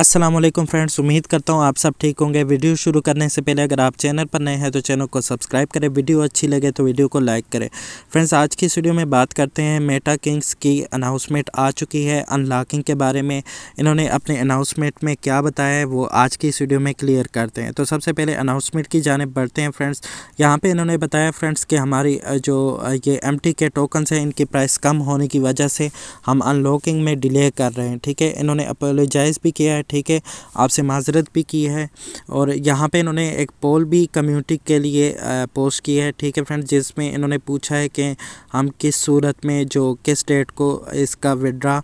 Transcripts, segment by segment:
अस्सलाम वालेकुम फ्रेंड्स उम्मीद करता हूँ आप सब ठीक होंगे वीडियो शुरू करने से पहले अगर आप चैनल पर नए हैं तो चैनल को सब्सक्राइब करें वीडियो अच्छी लगे तो वीडियो को लाइक करें फ्रेंड्स आज की वीडियो में बात करते हैं मेटा किंग्स की अनाउंसमेंट आ चुकी है अनलॉकिंग के बारे में इन्होंने अपने अनाउंसमेंट में क्या बताया है वो आज की इस वीडियो में क्लियर करते हैं तो सबसे पहले अनाउंसमेंट की जानब बढ़ते हैं फ्रेंड्स यहाँ पर इन्होंने बताया फ्रेंड्स कि हमारी जो ये एम के टोकन्स हैं इनकी प्राइस कम होने की वजह से हम अनलॉकिंग में डिले कर रहे हैं ठीक है इन्होंने अपोलोजाइज़ भी किया है ठीक है आपसे माजरत भी की है और यहाँ पे इन्होंने एक पोल भी कम्युनिटी के लिए पोस्ट की है ठीक है फ्रेंड्स जिसमें इन्होंने पूछा है कि हम किस सूरत में जो किस डेट को इसका विड्रा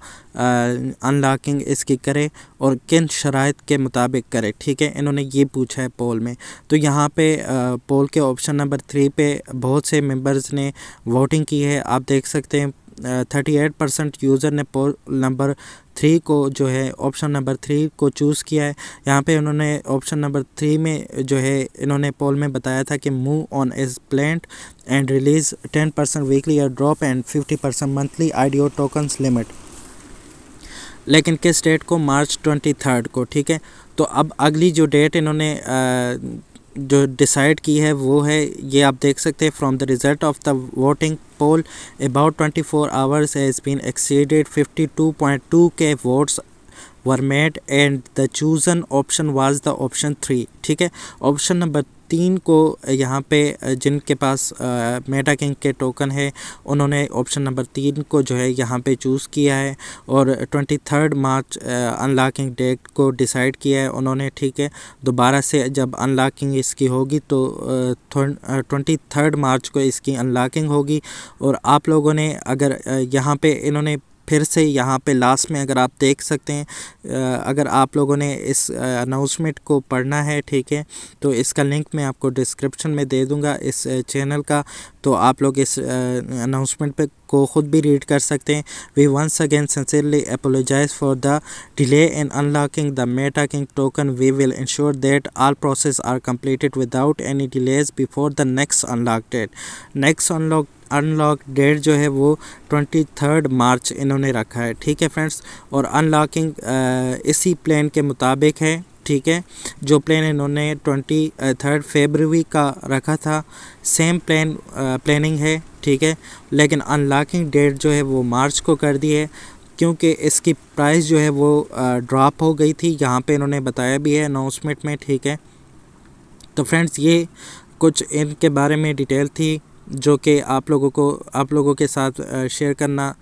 अनलॉकिंग इसकी करें और किन शराइ के मुताबिक करें ठीक है इन्होंने ये पूछा है पोल में तो यहाँ पे आ, पोल के ऑप्शन नंबर थ्री पे बहुत से मेंबर्स ने वोटिंग की है आप देख सकते हैं थर्टी एट परसेंट यूज़र ने पोल नंबर थ्री को जो है ऑप्शन नंबर थ्री को चूज़ किया है यहाँ पे उन्होंने ऑप्शन नंबर थ्री में जो है इन्होंने पोल में बताया था कि move on as planned and release ten percent weekly या drop and fifty percent monthly IDO tokens limit लेकिन किस डेट को मार्च ट्वेंटी थर्ड को ठीक है तो अब अगली जो डेट इन्होंने आ, जो डिसाइड की है वो है ये आप देख सकते हैं from the result of the voting poll about 24 hours has been exceeded 52.2 के votes were made and the chosen option was the option three ठीक है ऑप्शन नंबर तीन को यहाँ पे जिनके पास मेटा किंग के टोकन है उन्होंने ऑप्शन नंबर तीन को जो है यहाँ पे चूज़ किया है और twenty third March unlocking date को डिसाइड किया है उन्होंने ठीक है दोबारा से जब अनलॉकिंग इसकी होगी तो ट्वेंटी थर्ड मार्च को इसकी अनलॉकिंग होगी और आप लोगों ने अगर यहाँ पे इन्होंने फिर से यहाँ पे लास्ट में अगर आप देख सकते हैं अगर आप लोगों ने इस अनाउंसमेंट को पढ़ना है ठीक है तो इसका लिंक मैं आपको डिस्क्रिप्शन में दे दूँगा इस चैनल का तो आप लोग इस अनाउंसमेंट पे को ख़ुद भी रीड कर सकते हैं we once again sincerely apologise for the delay in unlocking the meta king token we will ensure that all process are completed without any delays before the next unlock date next unlock unlock date जो है वो twenty third मार्च इन्होंने रखा है ठीक है friends और unlocking इसी प्लान के मुताबिक है ठीक है जो प्लान इन्होंने ट्वेंटी थर्ड फेबररी का रखा था सेम प्लान प्लानिंग है ठीक है लेकिन अनलॉकिंग डेट जो है वो मार्च को कर दी है क्योंकि इसकी प्राइस जो है वो ड्रॉप हो गई थी यहाँ पे इन्होंने बताया भी है अनाउंसमेंट में ठीक है तो फ्रेंड्स ये कुछ इनके बारे में डिटेल थी जो कि आप लोगों को आप लोगों के साथ शेयर करना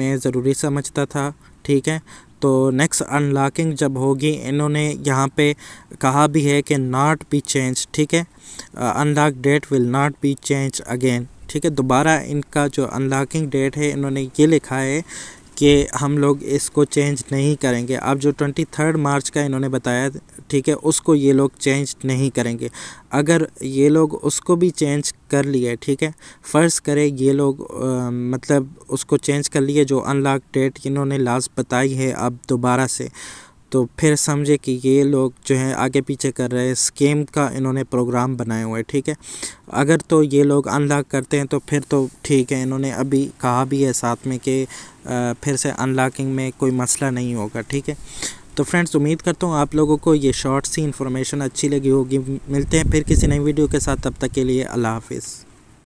मैं ज़रूरी समझता था ठीक है तो नेक्स्ट अनलॉकिंग जब होगी इन्होंने यहाँ पे कहा भी है कि नॉट बी चेंज ठीक है unlock date will not be change again ठीक है दोबारा इनका जो अनलॉकिंग डेट है इन्होंने ये लिखा है कि हम लोग इसको चेंज नहीं करेंगे अब जो ट्वेंटी थर्ड मार्च का इन्होंने बताया ठीक है उसको ये लोग चेंज नहीं करेंगे अगर ये लोग उसको भी चेंज कर लिए ठीक है फ़र्ज़ करें ये लोग आ, मतलब उसको चेंज कर लिए जो अनलॉक डेट इन्होंने लास्ट बताई है अब दोबारा से तो फिर समझे कि ये लोग जो है आगे पीछे कर रहे हैं स्कीम का इन्होंने प्रोग्राम बनाया हुआ है ठीक है अगर तो ये लोग अनलॉक करते हैं तो फिर तो ठीक है इन्होंने अभी कहा भी है साथ में कि फिर से अनलॉकिंग में कोई मसला नहीं होगा ठीक है तो फ्रेंड्स उम्मीद करता हूँ आप लोगों को ये शॉर्ट सी इन्फॉर्मेशन अच्छी लगी होगी मिलते हैं फिर किसी नई वीडियो के साथ तब तक के लिए अल्लाह हाफिज़